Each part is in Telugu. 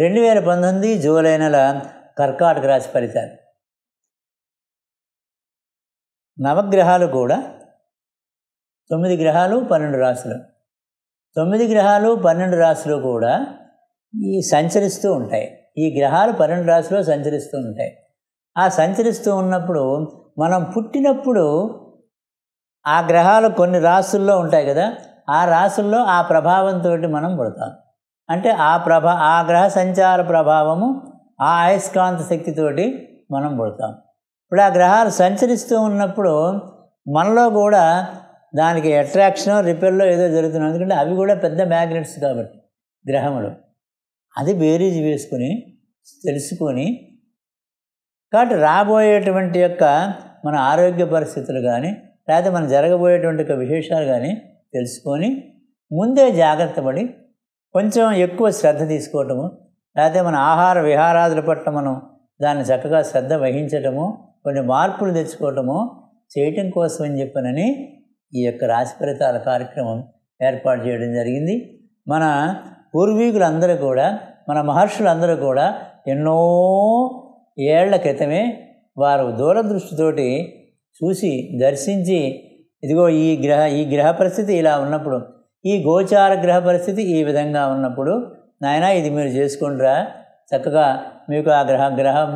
రెండు వేల పంతొమ్మిది జూలై నెల కర్కాటక రాశి ఫలితాలు నవగ్రహాలు కూడా తొమ్మిది గ్రహాలు పన్నెండు రాశులు తొమ్మిది గ్రహాలు పన్నెండు రాశులు కూడా ఈ సంచరిస్తూ ఉంటాయి ఈ గ్రహాలు పన్నెండు రాశులు సంచరిస్తూ ఉంటాయి ఆ సంచరిస్తూ ఉన్నప్పుడు మనం పుట్టినప్పుడు ఆ గ్రహాలు కొన్ని రాశుల్లో ఉంటాయి కదా ఆ రాశుల్లో ఆ ప్రభావంతో మనం పుడతాం అంటే ఆ ప్రభా ఆ గ్రహ సంచార ప్రభావము ఆ అయస్కాంత శక్తితోటి మనం పుడతాం ఇప్పుడు ఆ గ్రహాలు సంచరిస్తూ ఉన్నప్పుడు మనలో కూడా దానికి అట్రాక్షన్ రిపేర్లో ఏదో జరుగుతుంది ఎందుకంటే అవి కూడా పెద్ద మ్యాగ్నెట్స్ కాబట్టి గ్రహములు అది బేరీజ్ వేసుకొని తెలుసుకొని కాబట్టి రాబోయేటువంటి యొక్క మన ఆరోగ్య పరిస్థితులు కానీ లేకపోతే మనం జరగబోయేటువంటి విశేషాలు కానీ తెలుసుకొని ముందే జాగ్రత్త పడి కొంచెం ఎక్కువ శ్రద్ధ తీసుకోవటము లేకపోతే మన ఆహార విహారాదుల పట్ల మనం దాన్ని చక్కగా శ్రద్ధ వహించటము కొన్ని మార్పులు తెచ్చుకోవటము చేయటం కోసం అని చెప్పనని ఈ యొక్క రాశి ఫలితాల కార్యక్రమం ఏర్పాటు చేయడం జరిగింది మన పూర్వీకులందరూ కూడా మన మహర్షులందరూ కూడా ఎన్నో ఏళ్ల క్రితమే వారు దూరదృష్టితోటి చూసి దర్శించి ఇదిగో ఈ గ్రహ ఈ గ్రహ పరిస్థితి ఇలా ఉన్నప్పుడు ఈ గోచార గ్రహ పరిస్థితి ఈ విధంగా ఉన్నప్పుడు నాయన ఇది మీరు చేసుకుంటారా చక్కగా మీకు ఆ గ్రహ గ్రహం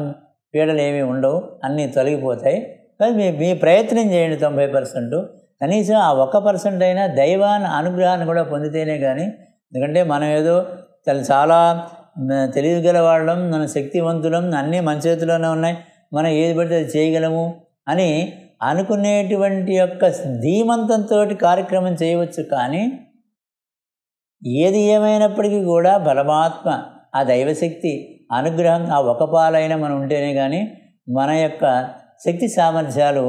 పీడలు ఏమీ ఉండవు అన్నీ తొలగిపోతాయి కానీ మీ మీ ప్రయత్నం చేయండి తొంభై పర్సెంట్ కనీసం ఆ ఒక్క పర్సెంట్ అయినా దైవాన్ని అనుగ్రహాన్ని కూడా పొందితేనే కానీ ఎందుకంటే మనం ఏదో చాలా తెలియగల వాళ్ళం మన శక్తివంతులం అన్నీ మన చేతిలోనే ఉన్నాయి మనం ఏది పడితే అది చేయగలము అని అనుకునేటువంటి యొక్క ధీమంతంతో కార్యక్రమం చేయవచ్చు కానీ ఏది ఏమైనప్పటికీ కూడా బలమాత్మ ఆ దైవశక్తి అనుగ్రహం ఆ ఒక పాలైన మనం ఉంటేనే కానీ మన యొక్క శక్తి సామర్థ్యాలు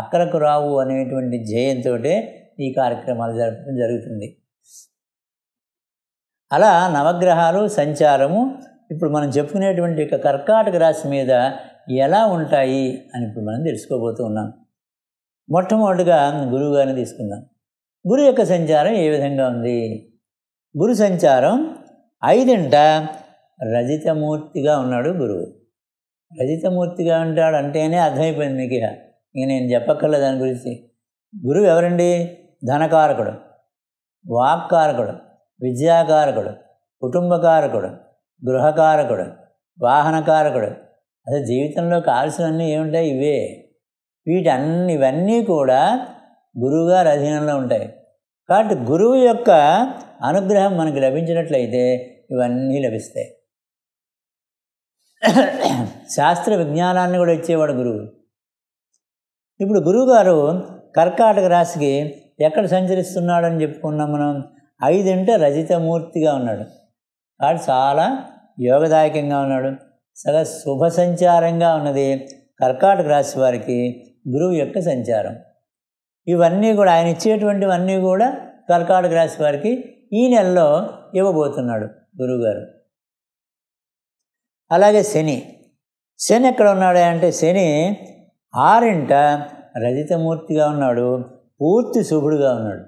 అక్కడకు రావు అనేటువంటి జయంతో ఈ కార్యక్రమాలు జరపడం జరుగుతుంది అలా నవగ్రహాలు సంచారము ఇప్పుడు మనం చెప్పుకునేటువంటి యొక్క కర్కాటక రాశి మీద ఎలా ఉంటాయి అని ఇప్పుడు మనం తెలుసుకోబోతూ ఉన్నాం మొట్టమొదటిగా గురువుగారిని తీసుకుందాం గురువు యొక్క సంచారం ఏ విధంగా ఉంది గురు సంచారం ఐదింట రజితమూర్తిగా ఉన్నాడు గురువు రజితమూర్తిగా ఉంటాడు అంటేనే అర్థమైపోయింది మీకు ఇక నేను చెప్పక్కర్లేదు దాని గురించి గురువు ఎవరండి ధనకారకుడు వాక్కారకుడు విద్యాకారకుడు కుటుంబకారకుడు గృహకారకుడు వాహనకారకుడు అదే జీవితంలో కావాల్సినవన్నీ ఏముంటాయి ఇవే వీటన్ని ఇవన్నీ కూడా గురువుగారి అధీనంలో ఉంటాయి కాబట్టి గురువు యొక్క అనుగ్రహం మనకు లభించినట్లయితే ఇవన్నీ లభిస్తాయి శాస్త్ర విజ్ఞానాన్ని కూడా ఇచ్చేవాడు గురువు ఇప్పుడు గురువుగారు కర్కాటక రాశికి ఎక్కడ సంచరిస్తున్నాడని చెప్పుకున్నాం మనం ఐదింట రజితమూర్తిగా ఉన్నాడు వాడు చాలా యోగదాయకంగా ఉన్నాడు చాలా శుభ సంచారంగా ఉన్నది కర్కాటక రాశి వారికి గురువు యొక్క సంచారం ఇవన్నీ కూడా ఆయన ఇచ్చేటువంటివన్నీ కూడా కర్కాటక రాశి వారికి ఈ నెలలో ఇవ్వబోతున్నాడు గురువుగారు అలాగే శని శని ఎక్కడ ఉన్నాడు అంటే శని ఆరింట రజితమూర్తిగా ఉన్నాడు పూర్తి శుభుడుగా ఉన్నాడు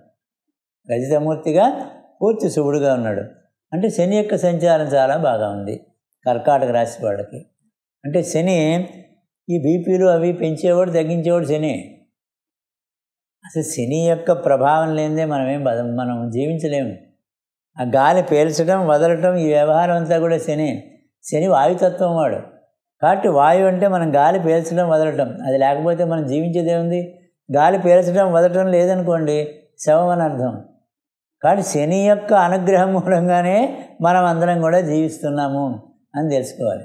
రజితమూర్తిగా పూర్తి శుభుడుగా ఉన్నాడు అంటే శని యొక్క సంచారం చాలా బాగా ఉంది కర్కాటక రాశి వాళ్ళకి అంటే శని ఈ బీపీలు అవి పెంచేవాడు తగ్గించేవాడు శని అసలు శని యొక్క ప్రభావం లేనిదే మనమేం మనం జీవించలేము ఆ గాలి పేల్చడం వదలటం ఈ వ్యవహారం అంతా కూడా శని శని వాయుతత్వం వాడు కాబట్టి వాయు అంటే మనం గాలి పేల్చడం వదలటం అది లేకపోతే మనం జీవించేది ఏముంది గాలి పేల్చడం వదలటం లేదనుకోండి శవం అని అర్థం కాబట్టి శని యొక్క అనుగ్రహం మూలంగానే మనం అందరం కూడా జీవిస్తున్నాము అని తెలుసుకోవాలి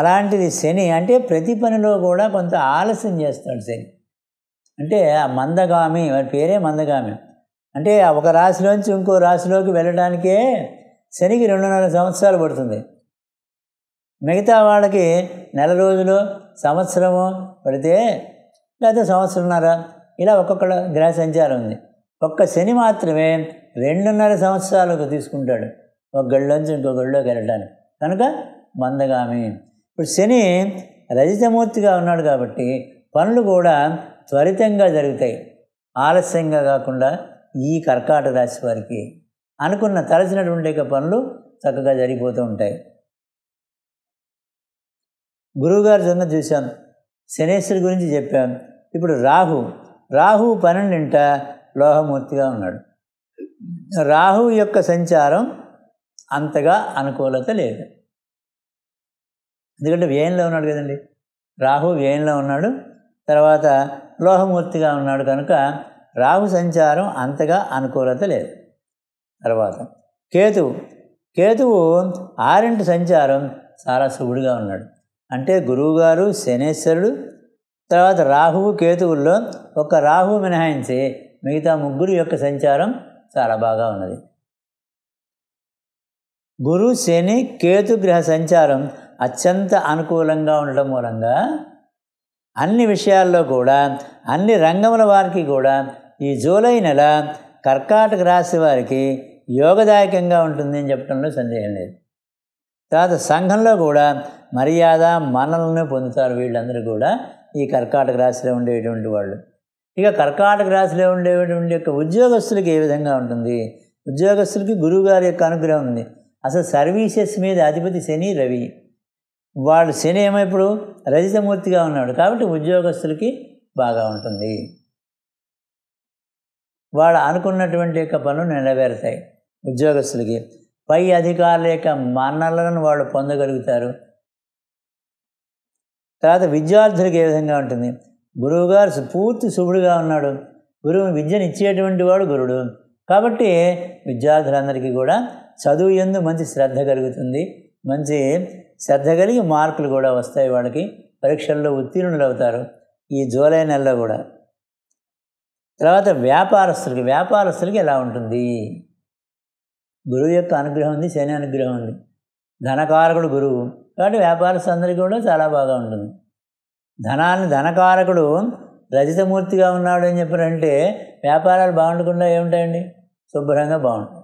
అలాంటిది శని అంటే ప్రతి పనిలో కూడా కొంత ఆలస్యం చేస్తాడు శని అంటే ఆ మందగామి వాడి పేరే మందగామి అంటే ఒక రాశిలోంచి ఇంకో రాశిలోకి వెళ్ళడానికే శనికి రెండున్నర సంవత్సరాలు పడుతుంది మిగతా వాళ్ళకి నెల రోజులు సంవత్సరము పడితే లేకపోతే సంవత్సరంన్నర ఇలా ఒక్కొక్క గ్రహ సంచారం ఉంది ఒక్క శని మాత్రమే రెండున్నర సంవత్సరాలకు తీసుకుంటాడు ఒక గళ్ళలోంచి ఇంకో గళ్ళలోకి వెళ్ళడానికి కనుక మందగామి ఇప్పుడు శని రజితమూర్తిగా ఉన్నాడు కాబట్టి పనులు కూడా త్వరితంగా జరుగుతాయి ఆలస్యంగా కాకుండా ఈ కర్కాట రాశి వారికి అనుకున్న తలచినటువంటి పనులు చక్కగా జరిగిపోతూ ఉంటాయి గురువుగారి జొన్న చూశాను శనేశ్వరి గురించి చెప్పాను ఇప్పుడు రాహు రాహు పన్నెండింట లోహమూర్తిగా ఉన్నాడు రాహు యొక్క సంచారం అంతగా అనుకూలత లేదు ఎందుకంటే వ్యయంలో ఉన్నాడు కదండి రాహు వ్యయంలో ఉన్నాడు తర్వాత లోహమూర్తిగా ఉన్నాడు కనుక రాహు సంచారం అంతగా అనుకూలత లేదు తర్వాత కేతువు కేతువు ఆరింటి సంచారం చాలా శుభుడుగా ఉన్నాడు అంటే గురువుగారు శనేశ్వరుడు తర్వాత రాహువు కేతువుల్లో ఒక రాహువు మినహాయించి మిగతా ముగ్గురు యొక్క సంచారం చాలా బాగా ఉన్నది గురు శని కేతు గ్రహ సంచారం అత్యంత అనుకూలంగా ఉండటం మూలంగా అన్ని విషయాల్లో కూడా అన్ని రంగముల వారికి కూడా ఈ జూలై నెల కర్కాటక రాశి వారికి యోగదాయకంగా ఉంటుందని చెప్పడంలో సందేహం లేదు తర్వాత సంఘంలో కూడా మర్యాద మనల్ని పొందుతారు వీళ్ళందరూ కూడా ఈ కర్కాటక రాశిలో ఉండేటువంటి వాళ్ళు ఇక కర్కాటక రాశిలో ఉండేటువంటి యొక్క ఉద్యోగస్తులకి ఏ విధంగా ఉంటుంది ఉద్యోగస్తులకి గురువుగారి యొక్క అనుగ్రహం ఉంది అసలు సర్వీసెస్ మీద అధిపతి శని రవి వాళ్ళు శని ఏమైపుడు రజితమూర్తిగా ఉన్నాడు కాబట్టి ఉద్యోగస్తులకి బాగా ఉంటుంది వాళ్ళు అనుకున్నటువంటి యొక్క పనులు నెరవేరుతాయి ఉద్యోగస్తులకి పై అధికారుల యొక్క మన్నలను వాళ్ళు పొందగలుగుతారు తర్వాత విద్యార్థులకు ఏ విధంగా ఉంటుంది గురువుగారు పూర్తి శుభుడుగా ఉన్నాడు గురువు విద్యను ఇచ్చేటువంటి వాడు గురుడు కాబట్టి విద్యార్థులందరికీ కూడా చదువు ఎందు మంచి శ్రద్ధ కలుగుతుంది మంచి శ్రద్ధ కలిగి మార్కులు కూడా వస్తాయి వాళ్ళకి పరీక్షల్లో ఉత్తీర్ణులు అవుతారు ఈ జూలై నెలలో కూడా తర్వాత వ్యాపారస్తులకి వ్యాపారస్తులకి ఎలా ఉంటుంది గురువు యొక్క అనుగ్రహం ఉంది శని అనుగ్రహం ఉంది ధనకారకుడు గురువు కాబట్టి వ్యాపారస్తులందరికీ కూడా చాలా బాగా ఉంటుంది ధనాన్ని ధనకారకుడు రజితమూర్తిగా ఉన్నాడు అని చెప్పారంటే వ్యాపారాలు బాగుండకుండా ఏముంటాయండి శుభ్రంగా బాగుంటుంది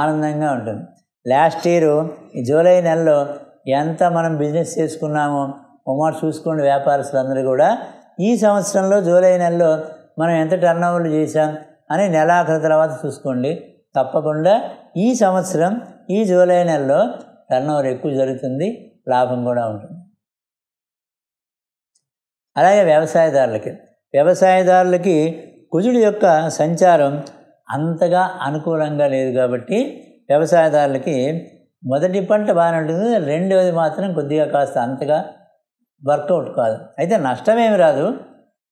ఆనందంగా ఉంటుంది లాస్ట్ ఇయర్ జూలై నెలలో ఎంత మనం బిజినెస్ చేసుకున్నామో ఉమ్మడి చూసుకోండి వ్యాపారస్తులందరూ కూడా ఈ సంవత్సరంలో జూలై నెలలో మనం ఎంత టర్న్ ఓవర్లు చేశాం అని నెలాఖరు తర్వాత చూసుకోండి తప్పకుండా ఈ సంవత్సరం ఈ జూలై నెలలో టర్న్ ఓవర్ ఎక్కువ జరుగుతుంది లాభం కూడా ఉంటుంది అలాగే వ్యవసాయదారులకి వ్యవసాయదారులకి కుజుడి యొక్క సంచారం అంతగా అనుకూలంగా లేదు కాబట్టి వ్యవసాయదారులకి మొదటి పంట బాగానే ఉంటుంది రెండవది మాత్రం కొద్దిగా కాస్త అంతగా వర్కౌట్ కాదు అయితే నష్టమేమి రాదు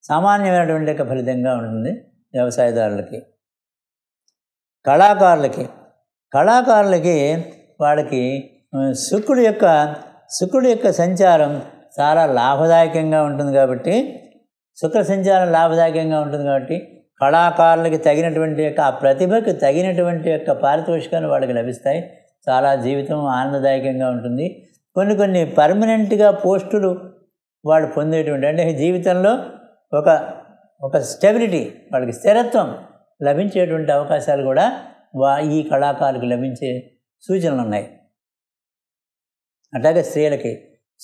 సామాన్యమైనటువంటి యొక్క ఫలితంగా ఉంటుంది వ్యవసాయదారులకి కళాకారులకి కళాకారులకి వాళ్ళకి శుక్రుడు యొక్క శుక్రుడు యొక్క సంచారం చాలా లాభదాయకంగా ఉంటుంది కాబట్టి శుక్ర సంచారం లాభదాయకంగా ఉంటుంది కాబట్టి కళాకారులకి తగినటువంటి యొక్క ఆ ప్రతిభకు తగినటువంటి యొక్క పారితోషికాలు వాళ్ళకి లభిస్తాయి చాలా జీవితం ఆనందదాయకంగా ఉంటుంది కొన్ని కొన్ని పర్మనెంట్గా పోస్టులు వాళ్ళు పొందేటువంటి అంటే జీవితంలో ఒక ఒక స్టెబిలిటీ వాళ్ళకి స్థిరత్వం లభించేటువంటి అవకాశాలు కూడా వా ఈ కళాకారులకు లభించే సూచనలు ఉన్నాయి అట్లాగే స్త్రీలకి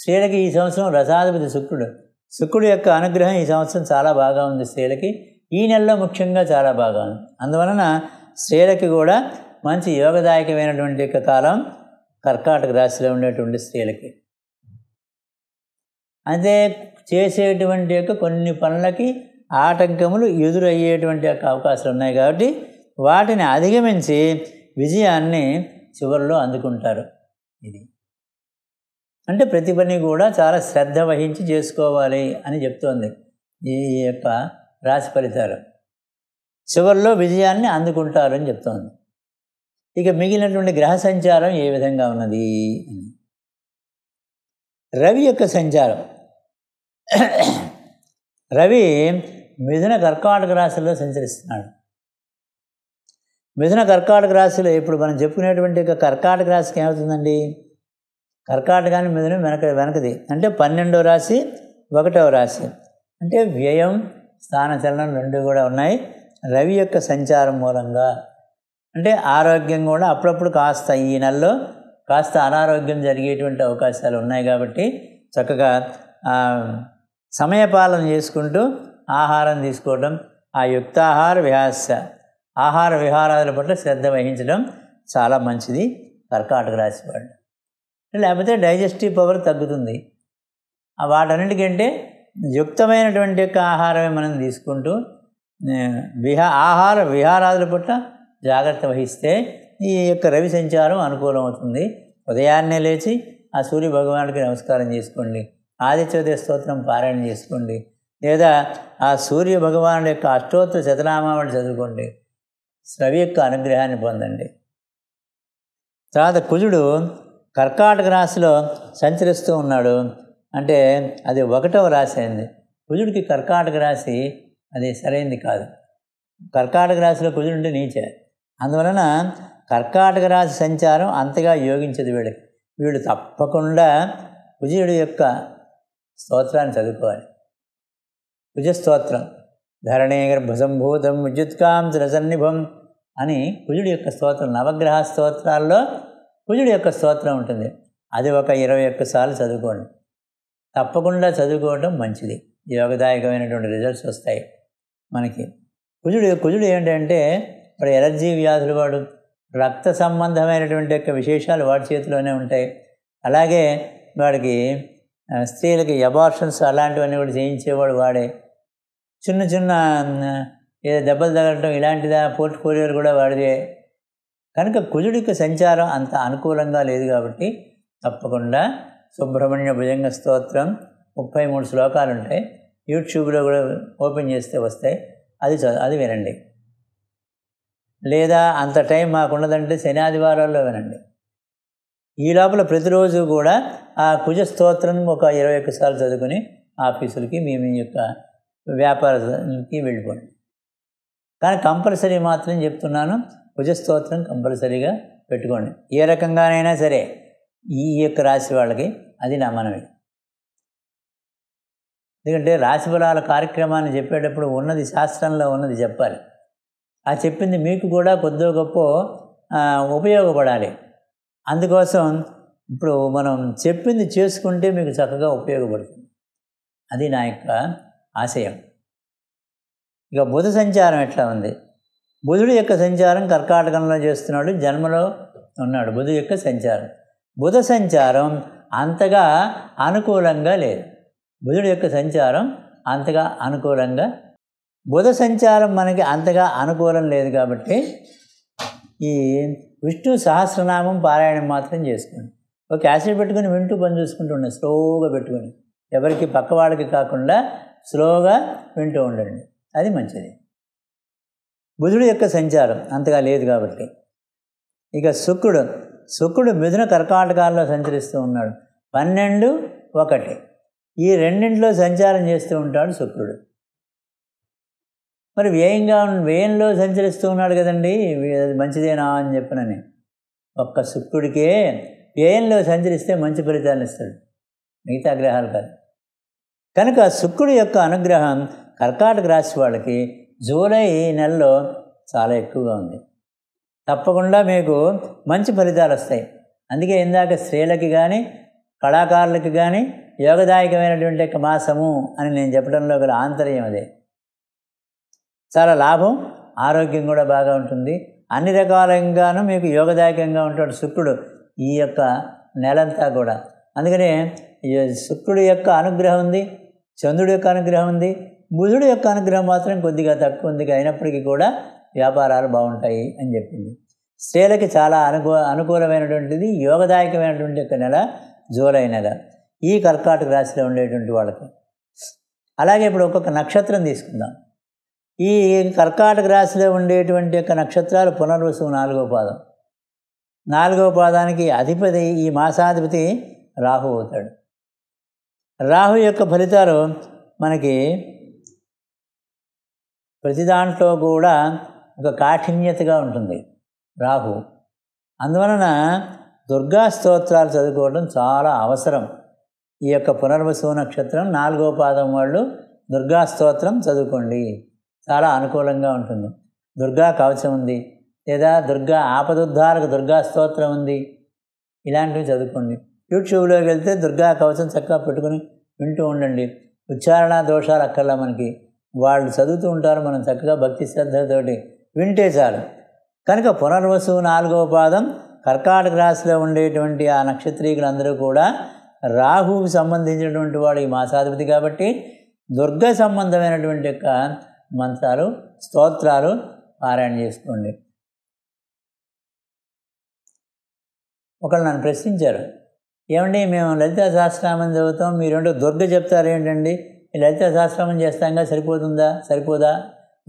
స్త్రీలకి ఈ సంవత్సరం రసాధిపతి శుక్రుడు శుక్రుడు యొక్క అనుగ్రహం ఈ సంవత్సరం చాలా బాగా ఉంది స్త్రీలకి ఈ నెలలో ముఖ్యంగా చాలా బాగా ఉంది అందువలన స్త్రీలకి కూడా మంచి యోగదాయకమైనటువంటి యొక్క కాలం కర్కాటక రాశిలో ఉండేటువంటి స్త్రీలకి అదే చేసేటువంటి యొక్క కొన్ని పనులకి ఆటంకములు ఎదురయ్యేటువంటి యొక్క అవకాశాలు ఉన్నాయి కాబట్టి వాటిని అధిగమించి విజయాన్ని చివరిలో అందుకుంటారు ఇది అంటే ప్రతి పని కూడా చాలా శ్రద్ధ వహించి చేసుకోవాలి అని చెప్తోంది ఈ యొక్క రాశి ఫలితాలు చివరిలో విజయాన్ని అందుకుంటారు అని చెప్తోంది ఇక మిగిలినటువంటి గ్రహ సంచారం ఏ విధంగా ఉన్నది అని రవి యొక్క సంచారం రవి మిథున కర్కాటక రాశిలో సంచరిస్తున్నాడు మిథున కర్కాటక రాశిలో ఇప్పుడు మనం చెప్పుకునేటువంటి కర్కాటక రాశికి ఏమవుతుందండి కర్కాటకాన్ని మిథున వెనక వెనకది అంటే పన్నెండవ రాశి ఒకటవ రాశి అంటే వ్యయం చలనం రెండు కూడా ఉన్నాయి రవి యొక్క సంచారం మూలంగా అంటే ఆరోగ్యం కూడా అప్పుడప్పుడు కాస్త ఈ నెలలో కాస్త అనారోగ్యం జరిగేటువంటి అవకాశాలు ఉన్నాయి కాబట్టి చక్కగా సమయపాలన చేసుకుంటూ ఆహారం తీసుకోవడం ఆ యుక్తాహార విహాస ఆహార విహారాల పట్ల శ్రద్ధ వహించడం చాలా మంచిది కర్కాటక రాశి వాళ్ళు లేకపోతే డైజెస్టివ్ పవర్ తగ్గుతుంది వాటన్నిటికంటే యుక్తమైనటువంటి యొక్క ఆహారమే మనం తీసుకుంటూ విహ ఆహార విహారాదుల పట్ల జాగ్రత్త వహిస్తే ఈ యొక్క రవి సంచారం అనుకూలం అవుతుంది ఉదయాన్నే లేచి ఆ సూర్య భగవానుడికి నమస్కారం చేసుకోండి ఆదిత్యోదయ స్తోత్రం పారాయణ చేసుకోండి లేదా ఆ సూర్య భగవానుడి యొక్క అష్టోత్తర శతనామావళి చదువుకోండి రవి యొక్క అనుగ్రహాన్ని పొందండి తర్వాత కుజుడు కర్కాటక రాశిలో సంచరిస్తూ ఉన్నాడు అంటే అది ఒకటవ రాశి అయింది కుజుడికి కర్కాటక రాశి అది సరైంది కాదు కర్కాటక రాశిలో కుజుడు ఉంటే నీచే అందువలన కర్కాటక రాశి సంచారం అంతగా యోగించదు వీళ్ళకి వీళ్ళు తప్పకుండా విజయుడు యొక్క స్తోత్రాన్ని చదువుకోవాలి కుజస్తోత్రం ధరణే గర్భసంభూతం విద్యుత్కాంసర సన్నిభం అని కుజుడి యొక్క స్తోత్రం నవగ్రహ స్తోత్రాల్లో కుజుడి యొక్క స్తోత్రం ఉంటుంది అది ఒక ఇరవై ఒక్కసార్లు చదువుకోండి తప్పకుండా చదువుకోవడం మంచిది యోగదాయకమైనటువంటి రిజల్ట్స్ వస్తాయి మనకి కుజుడు కుజుడు ఏంటంటే ఇప్పుడు ఎలర్జీ వ్యాధులు వాడు రక్త సంబంధమైనటువంటి యొక్క విశేషాలు వాడి చేతిలోనే ఉంటాయి అలాగే వాడికి స్త్రీలకి ఎబార్షన్స్ అలాంటివన్నీ కూడా చేయించేవాడు వాడే చిన్న చిన్న ఏదో దెబ్బలు తగలటం ఇలాంటిదా పోర్ట్ఫోలియోలు కూడా వాడిదే కనుక కుజుడికి సంచారం అంత అనుకూలంగా లేదు కాబట్టి తప్పకుండా సుబ్రహ్మణ్య భుజంగ స్తోత్రం ముప్పై మూడు శ్లోకాలు ఉంటాయి యూట్యూబ్లో కూడా ఓపెన్ చేస్తే వస్తాయి అది అది వినండి లేదా అంత టైం మాకున్నదంటే శని ఆదివారాల్లో వినండి ఈ లోపల ప్రతిరోజు కూడా ఆ కుజ స్తోత్రం ఒక ఇరవై ఒక్కసార్లు చదువుకుని ఆఫీసులకి మీ మీ యొక్క వ్యాపారానికి వెళ్ళిపోండి కానీ కంపల్సరీ మాత్రం చెప్తున్నాను కుజ స్తోత్రం కంపల్సరీగా పెట్టుకోండి ఏ రకంగానైనా సరే ఈ యొక్క రాశి వాళ్ళకి అది నా మనవి ఎందుకంటే రాశిఫలాల కార్యక్రమాన్ని చెప్పేటప్పుడు ఉన్నది శాస్త్రంలో ఉన్నది చెప్పాలి ఆ చెప్పింది మీకు కూడా కొద్దో గొప్ప ఉపయోగపడాలి అందుకోసం ఇప్పుడు మనం చెప్పింది చేసుకుంటే మీకు చక్కగా ఉపయోగపడుతుంది అది నా యొక్క ఆశయం ఇక బుధ సంచారం ఎట్లా ఉంది బుధుడు యొక్క సంచారం కర్కాటకంలో చేస్తున్నాడు జన్మలో ఉన్నాడు బుధుడు యొక్క సంచారం బుధ సంచారం అంతగా అనుకూలంగా లేదు బుధుడు యొక్క సంచారం అంతగా అనుకూలంగా బుధ సంచారం మనకి అంతగా అనుకూలం లేదు కాబట్టి ఈ విష్ణు సహస్రనామం పారాయణం మాత్రం చేసుకోండి ఒక యాసిడ్ పెట్టుకుని వింటూ పని చూసుకుంటూ ఉండండి స్లోగా పెట్టుకొని ఎవరికి పక్కవాళ్ళకి కాకుండా స్లోగా వింటూ ఉండండి అది మంచిది బుధుడు యొక్క సంచారం అంతగా లేదు కాబట్టి ఇక శుక్రుడు శుక్రుడు మిథున కర్కాటకాల్లో సంచరిస్తూ ఉన్నాడు పన్నెండు ఒకటి ఈ రెండింటిలో సంచారం చేస్తూ ఉంటాడు శుక్రుడు మరి వ్యయంగా వ్యయంలో సంచరిస్తూ ఉన్నాడు కదండి అది మంచిదేనా అని చెప్పనని ఒక్క శుక్రుడికే వ్యయంలో సంచరిస్తే మంచి ఫలితాలను ఇస్తాడు మిగతా గ్రహాలు కాదు కనుక శుక్రుడి యొక్క అనుగ్రహం కర్కాటక రాశి వాళ్ళకి జూలై నెలలో చాలా ఎక్కువగా ఉంది తప్పకుండా మీకు మంచి ఫలితాలు వస్తాయి అందుకే ఇందాక స్త్రీలకి కానీ కళాకారులకి కానీ యోగదాయకమైనటువంటి మాసము అని నేను చెప్పడంలో గల ఆంతర్యం అదే చాలా లాభం ఆరోగ్యం కూడా బాగా ఉంటుంది అన్ని రకాలంగానూ మీకు యోగదాయకంగా ఉంటాడు శుక్రుడు ఈ యొక్క నెలంతా కూడా అందుకనే శుక్రుడి యొక్క అనుగ్రహం ఉంది చంద్రుడి యొక్క అనుగ్రహం ఉంది బుధుడి యొక్క అనుగ్రహం మాత్రం కొద్దిగా తక్కువ ఉంది అయినప్పటికీ కూడా వ్యాపారాలు బాగుంటాయి అని చెప్పింది స్త్రీలకి చాలా అనుకూ అనుకూలమైనటువంటిది యోగదాయకమైనటువంటి యొక్క నెల జూలై నెల ఈ కర్కాటక రాశిలో ఉండేటువంటి వాళ్ళకి అలాగే ఇప్పుడు ఒక్కొక్క నక్షత్రం తీసుకుందాం ఈ కర్కాటక రాశిలో ఉండేటువంటి యొక్క నక్షత్రాలు పునర్వసు నాలుగో పాదం నాలుగో పాదానికి అధిపతి ఈ మాసాధిపతి రాహు అవుతాడు రాహు యొక్క ఫలితాలు మనకి ప్రతి దాంట్లో కూడా ఒక కాఠిన్యతగా ఉంటుంది రాహు అందువలన దుర్గా స్తోత్రాలు చదువుకోవడం చాలా అవసరం ఈ యొక్క పునర్వసు నక్షత్రం నాలుగో పాదం వాళ్ళు దుర్గా స్తోత్రం చదువుకోండి చాలా అనుకూలంగా ఉంటుంది దుర్గా కవచం ఉంది లేదా దుర్గా ఆపదుద్ధారక దుర్గా స్తోత్రం ఉంది ఇలాంటివి చదువుకోండి యూట్యూబ్లోకి వెళ్తే దుర్గా కవచం చక్కగా పెట్టుకుని వింటూ ఉండండి ఉచ్చారణ దోషాలు అక్కర్లా మనకి వాళ్ళు చదువుతూ ఉంటారు మనం చక్కగా భక్తి శ్రద్ధలతోటి వింటే చాలు కనుక పునర్వసు నాలుగవ పాదం కర్కాటక రాశిలో ఉండేటువంటి ఆ నక్షత్రీకులందరూ కూడా రాహువుకి సంబంధించినటువంటి వాడు ఈ మాసాధిపతి కాబట్టి దుర్గ సంబంధమైనటువంటి యొక్క మంత్రాలు స్తోత్రాలు పారాయణ చేసుకోండి ఒకళ్ళు నన్ను ప్రశ్నించారు ఏమండి మేము లలిత సహస్రామం చదువుతాం మీరేంటో దుర్గ చెప్తారు ఏంటండి లలిత సహస్రామం చేస్తాంగా సరిపోతుందా సరిపోదా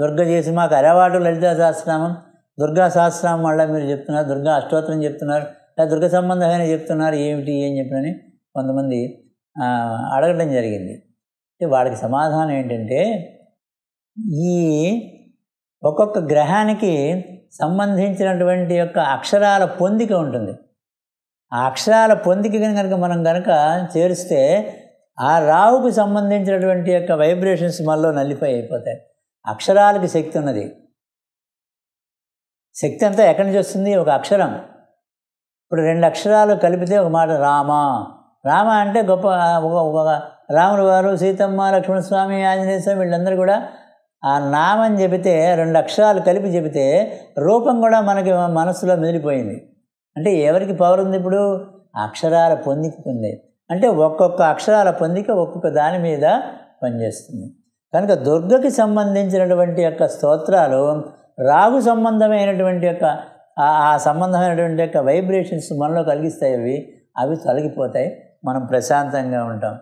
దుర్గ చేసి మాకు అలవాటు లలిత సహస్రామం దుర్గా సహస్రామం వల్ల మీరు చెప్తున్నారు దుర్గా అష్టోత్తరం చెప్తున్నారు లేదా దుర్గ సంబంధమైన చెప్తున్నారు ఏమిటి ఏం చెప్పినని కొంతమంది అడగడం జరిగింది వాళ్ళకి సమాధానం ఏంటంటే ఈ ఒక్కొక్క గ్రహానికి సంబంధించినటువంటి యొక్క అక్షరాల పొందిక ఉంటుంది ఆ అక్షరాల పొందిక కనుక మనం కనుక చేరిస్తే ఆ రావుకు సంబంధించినటువంటి యొక్క వైబ్రేషన్స్ మనలో నల్లిపోయి అయిపోతాయి అక్షరాలకి శక్తి ఉన్నది శక్తి అంతా ఎక్కడి నుంచి వస్తుంది ఒక అక్షరం ఇప్పుడు రెండు అక్షరాలు కలిపితే ఒక మాట రామ రామ అంటే గొప్ప ఒక రాముడు వారు సీతమ్మ లక్ష్మణస్వామి ఆంజనేయ స్వామి వీళ్ళందరూ కూడా ఆ నామని చెబితే రెండు అక్షరాలు కలిపి చెబితే రూపం కూడా మనకి మనసులో మిగిలిపోయింది అంటే ఎవరికి పవర్ ఉంది ఇప్పుడు అక్షరాల పొందికుంది అంటే ఒక్కొక్క అక్షరాల పొందిక ఒక్కొక్క దాని మీద పనిచేస్తుంది కనుక దుర్గకి సంబంధించినటువంటి యొక్క స్తోత్రాలు రాగు సంబంధమైనటువంటి యొక్క ఆ సంబంధమైనటువంటి యొక్క వైబ్రేషన్స్ మనలో కలిగిస్తాయి అవి అవి తొలగిపోతాయి మనం ప్రశాంతంగా ఉంటాం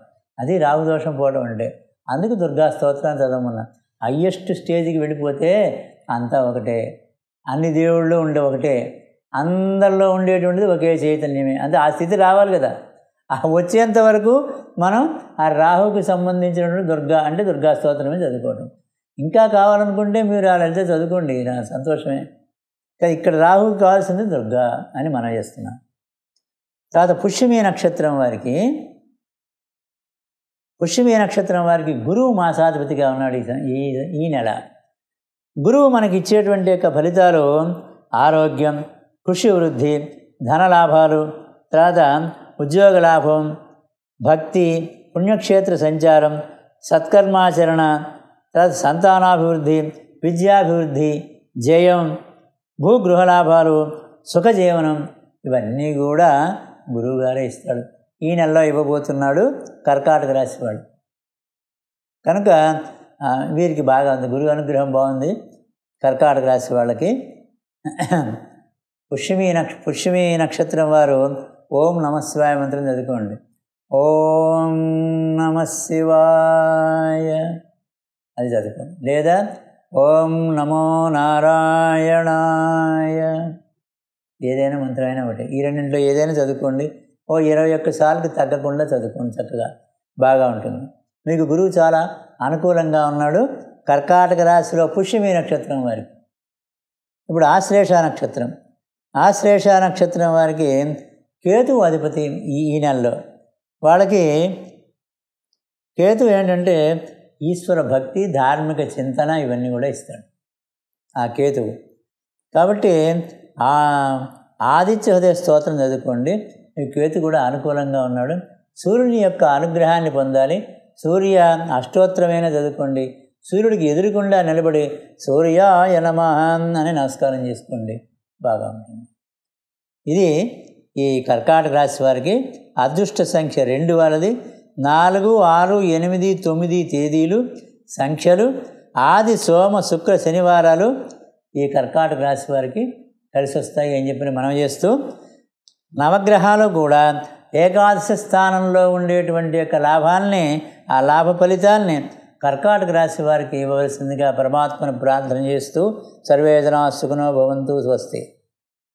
అది రాహుదోషం పోవడం అంటే అందుకు దుర్గా స్తోత్రాన్ని చదవమన్నా హయ్యెస్ట్ స్టేజ్కి వెళ్ళిపోతే అంతా ఒకటే అన్ని దేవుళ్ళు ఉండే ఒకటే అందరిలో ఉండేటువంటిది ఒకే చైతన్యమే అంటే ఆ స్థితి రావాలి కదా ఆ వచ్చేంత వరకు మనం ఆ రాహుకి సంబంధించినటువంటి దుర్గా అంటే దుర్గా స్తోత్రమే చదువుకోవడం ఇంకా కావాలనుకుంటే మీరు అలా వెళ్తే చదువుకోండి నా సంతోషమే కానీ ఇక్కడ రాహుకి కావాల్సింది దుర్గా అని మనం చేస్తున్నాం తర్వాత పుష్యమి నక్షత్రం వారికి పుష్యమీ నక్షత్రం వారికి గురువు మాసాధిపతిగా ఉన్నాడు ఈ ఈ నెల గురువు మనకి ఇచ్చేటువంటి యొక్క ఫలితాలు ఆరోగ్యం కృషి వృద్ధి ధనలాభాలు తర్వాత ఉద్యోగ లాభం భక్తి పుణ్యక్షేత్ర సంచారం సత్కర్మాచరణ తర్వాత సంతానాభివృద్ధి విద్యాభివృద్ధి జయం భూగృహలాభాలు సుఖజీవనం ఇవన్నీ కూడా గురువుగారే ఇస్తాడు ఈ నెలలో ఇవ్వబోతున్నాడు కర్కాటక రాశి వాడు కనుక వీరికి బాగా ఉంది గురువు అనుగ్రహం బాగుంది కర్కాటక రాశి వాళ్ళకి పుష్యమి నక్ష పుష్యమి నక్షత్రం వారు ఓం నమశివాయ మంత్రం చదువుకోండి ఓం నమశివాయ అది చదువుకోండి లేదా ఓం నమో నారాయణాయ ఏదైనా మంత్రమైనా ఒకటి ఈ రెండింటిలో ఏదైనా చదువుకోండి ఓ ఇరవై ఒక్క సార్లకి తగ్గకుండా చదువుకోండి చక్కగా బాగా ఉంటుంది మీకు గురువు చాలా అనుకూలంగా ఉన్నాడు కర్కాటక రాశిలో పుష్యమి నక్షత్రం వారికి ఇప్పుడు ఆశ్లేష నక్షత్రం ఆశ్లేష నక్షత్రం వారికి కేతు అధిపతి ఈ నెలలో వాళ్ళకి కేతు ఏంటంటే ఈశ్వర భక్తి ధార్మిక చింతన ఇవన్నీ కూడా ఇస్తాడు ఆ కేతువు కాబట్టి ఆదిత్య హృదయ స్తోత్రం చదువుకోండి కేతు కూడా అనుకూలంగా ఉన్నాడు సూర్యుని యొక్క అనుగ్రహాన్ని పొందాలి సూర్య అష్టోత్తరమైన చదువుకోండి సూర్యుడికి ఎదురుకుండా నిలబడి సూర్యాయ నమహాన్ అని నమస్కారం చేసుకోండి బాగా ఉంటుంది ఇది ఈ కర్కాటక రాశి వారికి అదృష్ట సంఖ్య రెండు వాళ్ళది నాలుగు ఆరు ఎనిమిది తొమ్మిది తేదీలు సంఖ్యలు ఆది సోమ శుక్ర శనివారాలు ఈ కర్కాటక రాశి వారికి కలిసి వస్తాయి అని చెప్పి మనం చేస్తూ నవగ్రహాలు కూడా ఏకాదశి స్థానంలో ఉండేటువంటి యొక్క లాభాలని ఆ లాభ ఫలితాలని కర్కాటక రాశి వారికి ఇవ్వవలసిందిగా పరమాత్మను ప్రార్థన చేస్తూ సర్వేదనా సుఖనో భవంతు స్వస్తి